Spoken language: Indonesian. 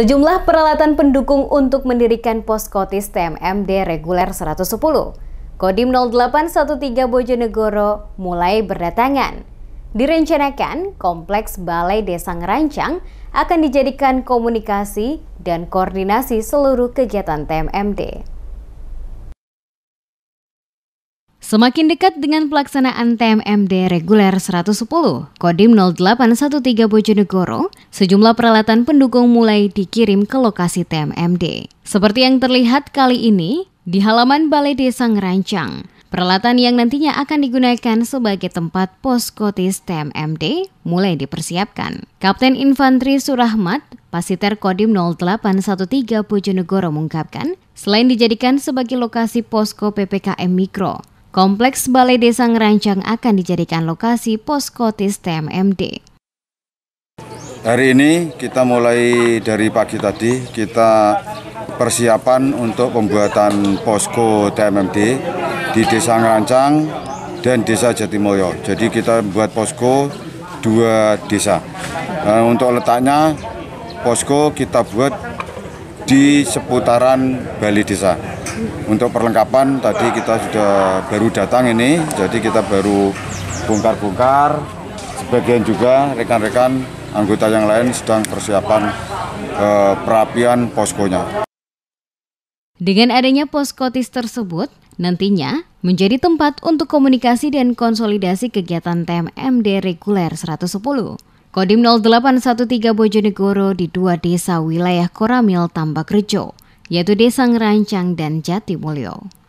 Sejumlah peralatan pendukung untuk mendirikan poskotis TMMD reguler 110, Kodim 0813 Bojonegoro mulai berdatangan. Direncanakan, Kompleks Balai Desa Ngerancang akan dijadikan komunikasi dan koordinasi seluruh kegiatan TMMD. Semakin dekat dengan pelaksanaan TMMD reguler 110, Kodim 0813 Bojonegoro, sejumlah peralatan pendukung mulai dikirim ke lokasi TMMD. Seperti yang terlihat kali ini di halaman Balai Desa Ngerancang. Peralatan yang nantinya akan digunakan sebagai tempat poskotis TMMD mulai dipersiapkan. Kapten Infantri Surahmat, Pasiter Kodim 0813 Bojonegoro mengungkapkan, selain dijadikan sebagai lokasi posko PPKM Mikro, Kompleks Balai Desa Ngerancang akan dijadikan lokasi poskotis TMMD. Hari ini kita mulai dari pagi tadi, kita persiapan untuk pembuatan posko TMMD di Desa Ngerancang dan Desa Jatimoyo. Jadi kita buat posko dua desa. Nah, untuk letaknya posko kita buat di seputaran Bali Desa. Untuk perlengkapan tadi kita sudah baru datang ini, jadi kita baru bongkar-bongkar. Sebagian juga rekan-rekan anggota yang lain sedang persiapan eh, perapian poskonya. Dengan adanya poskotis tersebut, nantinya menjadi tempat untuk komunikasi dan konsolidasi kegiatan TMMD reguler 110. Kodim 0813 Bojonegoro di dua desa wilayah Koramil Tambak Rejo yaitu Desa Ngerancang dan Jatimulyo.